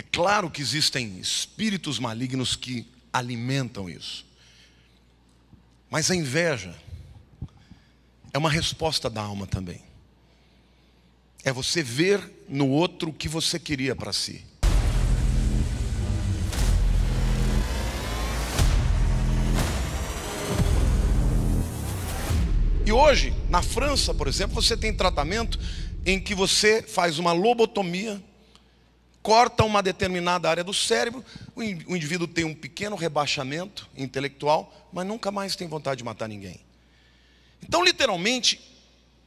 É claro que existem espíritos malignos que alimentam isso. Mas a inveja é uma resposta da alma também. É você ver no outro o que você queria para si. E hoje, na França, por exemplo, você tem tratamento em que você faz uma lobotomia corta uma determinada área do cérebro, o indivíduo tem um pequeno rebaixamento intelectual, mas nunca mais tem vontade de matar ninguém. Então, literalmente,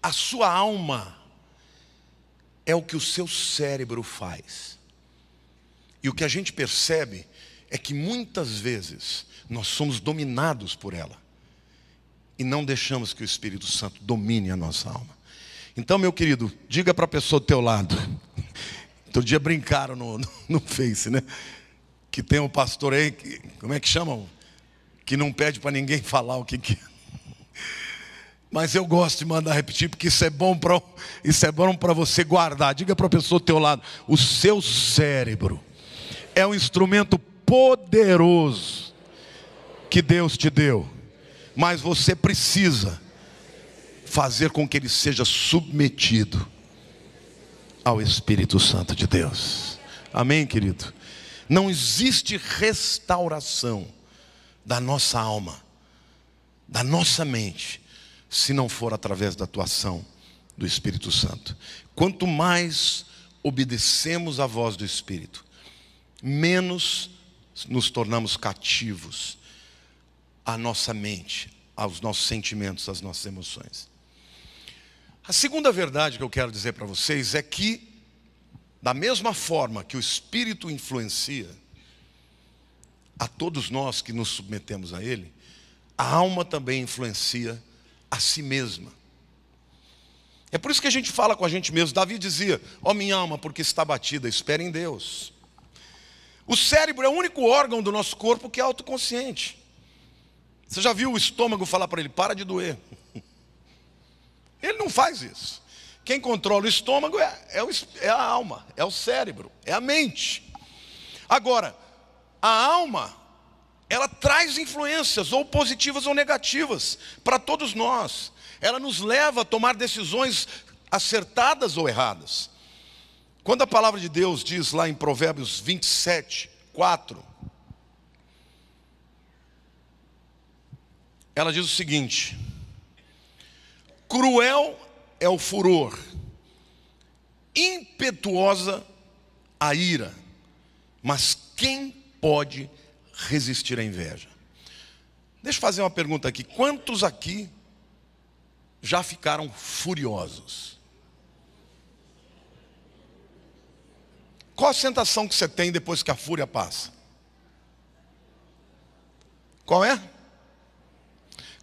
a sua alma é o que o seu cérebro faz. E o que a gente percebe é que muitas vezes nós somos dominados por ela e não deixamos que o Espírito Santo domine a nossa alma. Então, meu querido, diga para a pessoa do teu lado: Outro dia brincaram no, no, no Face, né? Que tem um pastor aí, que, como é que chamam? Que não pede para ninguém falar o que é. Mas eu gosto de mandar repetir, porque isso é bom para isso é bom para você guardar. Diga para a pessoa do teu lado, o seu cérebro é um instrumento poderoso que Deus te deu. Mas você precisa fazer com que ele seja submetido ao Espírito Santo de Deus. Amém, querido? Não existe restauração da nossa alma, da nossa mente, se não for através da atuação do Espírito Santo. Quanto mais obedecemos à voz do Espírito, menos nos tornamos cativos à nossa mente, aos nossos sentimentos, às nossas emoções. A segunda verdade que eu quero dizer para vocês é que, da mesma forma que o Espírito influencia a todos nós que nos submetemos a Ele, a alma também influencia a si mesma. É por isso que a gente fala com a gente mesmo. Davi dizia: Ó oh, minha alma, porque está batida, espera em Deus. O cérebro é o único órgão do nosso corpo que é autoconsciente. Você já viu o estômago falar para ele: para de doer. Ele não faz isso. Quem controla o estômago é, é, o, é a alma, é o cérebro, é a mente. Agora, a alma, ela traz influências, ou positivas ou negativas, para todos nós. Ela nos leva a tomar decisões acertadas ou erradas. Quando a palavra de Deus diz lá em Provérbios 27, 4, ela diz o seguinte: Cruel é o furor, impetuosa a ira, mas quem pode resistir à inveja? Deixa eu fazer uma pergunta aqui: quantos aqui já ficaram furiosos? Qual a sensação que você tem depois que a fúria passa? Qual é?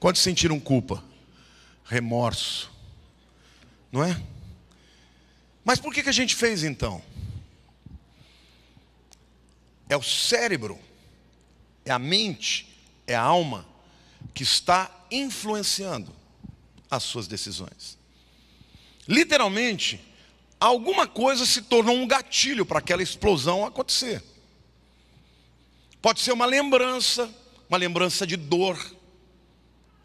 Quantos sentiram culpa? remorso, não é? Mas por que, que a gente fez então? É o cérebro, é a mente, é a alma que está influenciando as suas decisões. Literalmente, alguma coisa se tornou um gatilho para aquela explosão acontecer. Pode ser uma lembrança, uma lembrança de dor,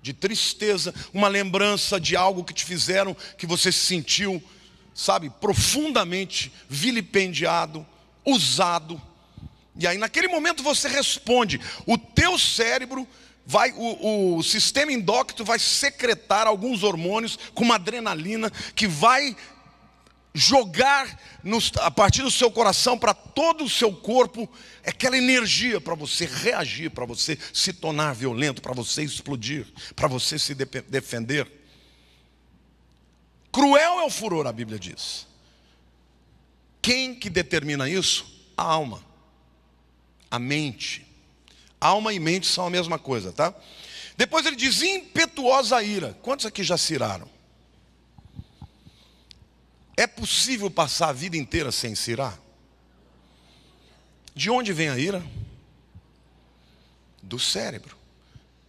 de tristeza, uma lembrança de algo que te fizeram, que você se sentiu, sabe, profundamente vilipendiado, usado. E aí, naquele momento, você responde. O teu cérebro vai, o, o sistema endócrino vai secretar alguns hormônios com uma adrenalina que vai jogar nos, a partir do seu coração para todo o seu corpo aquela energia para você reagir, para você se tornar violento, para você explodir, para você se de defender. Cruel é o furor, a Bíblia diz. Quem que determina isso? A alma, a mente. Alma e mente são a mesma coisa, tá? Depois ele diz impetuosa ira. Quantos aqui já se iraram? É possível passar a vida inteira sem se irar? De onde vem a ira? Do cérebro,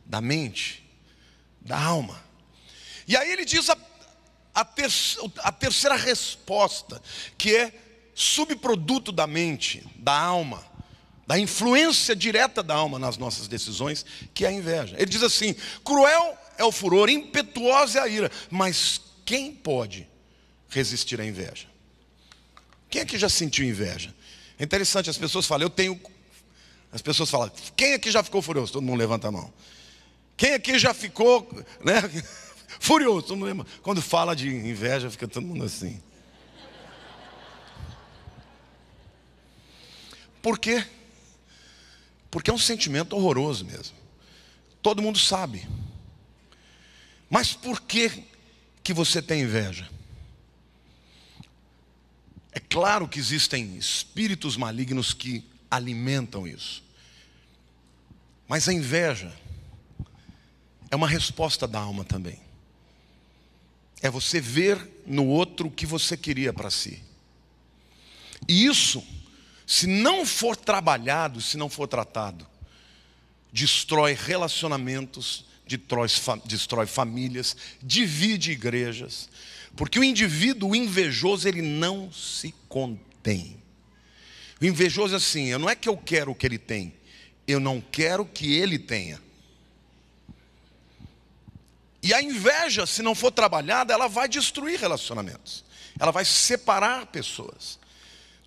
da mente, da alma. E aí ele diz a, a, ter, a terceira resposta, que é subproduto da mente, da alma, da influência direta da alma nas nossas decisões, que é a inveja. Ele diz assim: cruel é o furor, impetuosa é a ira, mas quem pode resistir à inveja. Quem é que já sentiu inveja? É interessante, as pessoas falam, eu tenho. As pessoas falam, quem aqui é já ficou furioso? Todo mundo levanta a mão. Quem aqui é já ficou né, furioso? Todo mundo lembra. Quando fala de inveja, fica todo mundo assim. Por quê? Porque é um sentimento horroroso mesmo. Todo mundo sabe. Mas por que, que você tem inveja? É claro que existem espíritos malignos que alimentam isso. Mas a inveja é uma resposta da alma também. É você ver no outro o que você queria para si. E isso, se não for trabalhado, se não for tratado, destrói relacionamentos, destrói, famílias, divide igrejas, porque o indivíduo invejoso, ele não se contém. O invejoso é assim, não é que eu quero o que ele tem, eu não quero que ele tenha. E a inveja, se não for trabalhada, ela vai destruir relacionamentos. Ela vai separar pessoas.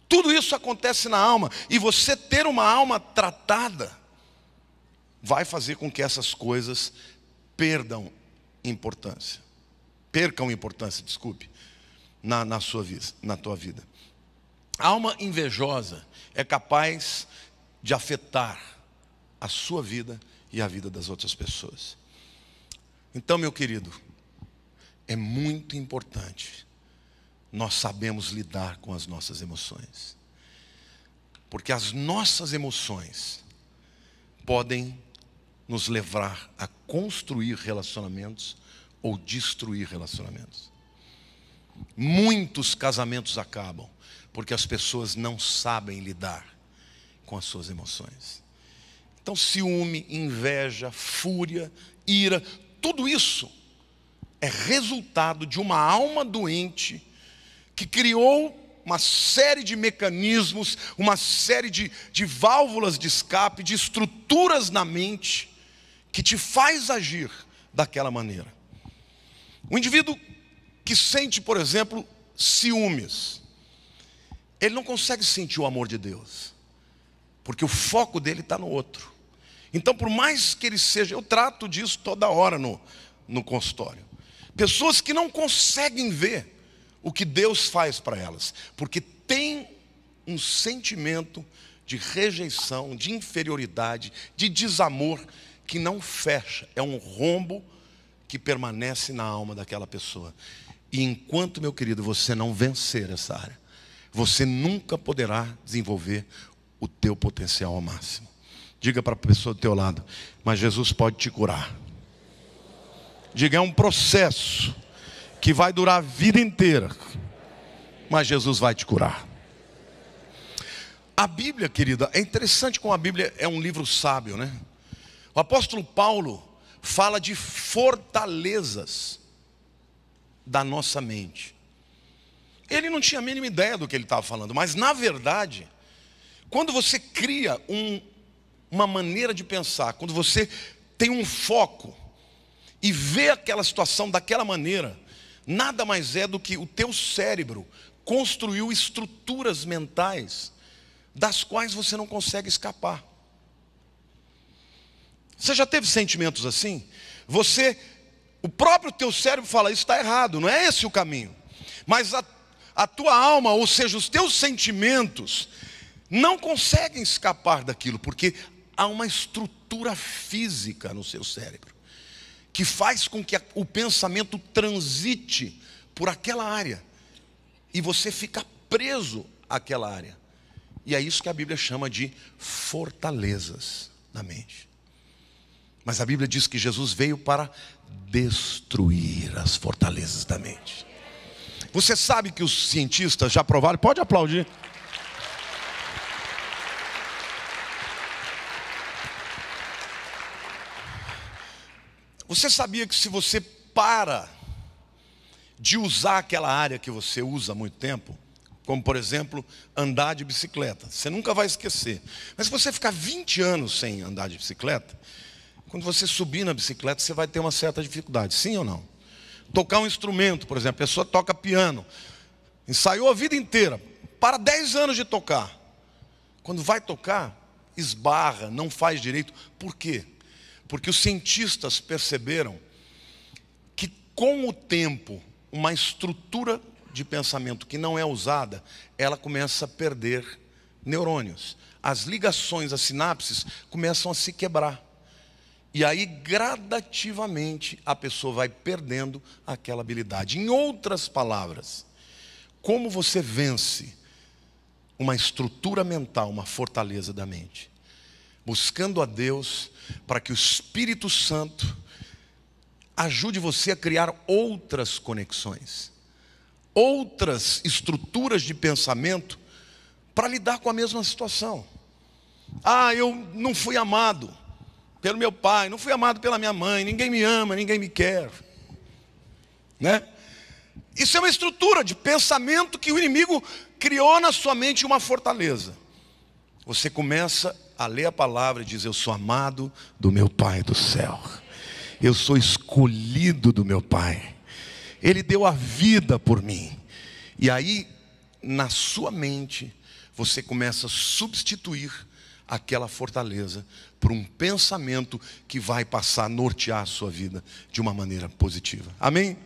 Tudo isso acontece na alma. E você ter uma alma tratada vai fazer com que essas coisas perdam importância percam importância, desculpe, na, na, sua, na tua vida. A alma invejosa é capaz de afetar a sua vida e a vida das outras pessoas. Então, meu querido, é muito importante nós sabemos lidar com as nossas emoções. Porque as nossas emoções podem nos levar a construir relacionamentos ou destruir relacionamentos. Muitos casamentos acabam porque as pessoas não sabem lidar com as suas emoções. Então, ciúme, inveja, fúria, ira, tudo isso é resultado de uma alma doente que criou uma série de mecanismos, uma série de, de válvulas de escape, de estruturas na mente que te faz agir daquela maneira. O indivíduo que sente, por exemplo, ciúmes, ele não consegue sentir o amor de Deus, porque o foco dele está no outro. Então, por mais que ele seja, eu trato disso toda hora no, no consultório. Pessoas que não conseguem ver o que Deus faz para elas, porque tem um sentimento de rejeição, de inferioridade, de desamor que não fecha, é um rombo que permanece na alma daquela pessoa. E enquanto, meu querido, você não vencer essa área, você nunca poderá desenvolver o teu potencial ao máximo. Diga para a pessoa do teu lado, mas Jesus pode te curar. Diga, é um processo que vai durar a vida inteira, mas Jesus vai te curar. A Bíblia, querida, é interessante como a Bíblia é um livro sábio, né? O apóstolo Paulo, fala de fortalezas da nossa mente. Ele não tinha a mínima ideia do que ele estava falando, mas na verdade, quando você cria um, uma maneira de pensar, quando você tem um foco e vê aquela situação daquela maneira, nada mais é do que o teu cérebro construiu estruturas mentais das quais você não consegue escapar. Você já teve sentimentos assim? Você, o próprio teu cérebro fala, isso está errado, não é esse o caminho. Mas a, a tua alma, ou seja, os teus sentimentos, não conseguem escapar daquilo, porque há uma estrutura física no seu cérebro que faz com que o pensamento transite por aquela área e você fica preso àquela área. E é isso que a Bíblia chama de fortalezas na mente. Mas a Bíblia diz que Jesus veio para destruir as fortalezas da mente. Você sabe que os cientistas já provaram, pode aplaudir. Você sabia que se você para de usar aquela área que você usa há muito tempo, como por exemplo andar de bicicleta, você nunca vai esquecer. Mas se você ficar 20 anos sem andar de bicicleta, quando você subir na bicicleta, você vai ter uma certa dificuldade, sim ou não? Tocar um instrumento, por exemplo, a pessoa toca piano, ensaiou a vida inteira, para 10 anos de tocar. Quando vai tocar, esbarra, não faz direito. Por quê? Porque os cientistas perceberam que com o tempo, uma estrutura de pensamento que não é usada, ela começa a perder neurônios. As ligações, as sinapses começam a se quebrar. E aí, gradativamente, a pessoa vai perdendo aquela habilidade. Em outras palavras, como você vence uma estrutura mental, uma fortaleza da mente? Buscando a Deus para que o Espírito Santo ajude você a criar outras conexões, outras estruturas de pensamento para lidar com a mesma situação. Ah, eu não fui amado pelo meu pai, não fui amado pela minha mãe, ninguém me ama, ninguém me quer. Né? Isso é uma estrutura de pensamento que o inimigo criou na sua mente uma fortaleza. Você começa a ler a palavra e diz: Eu sou amado do meu Pai do céu, eu sou escolhido do meu Pai, Ele deu a vida por mim. E aí, na sua mente, você começa a substituir aquela fortaleza para um pensamento que vai passar a nortear a sua vida de uma maneira positiva. Amém?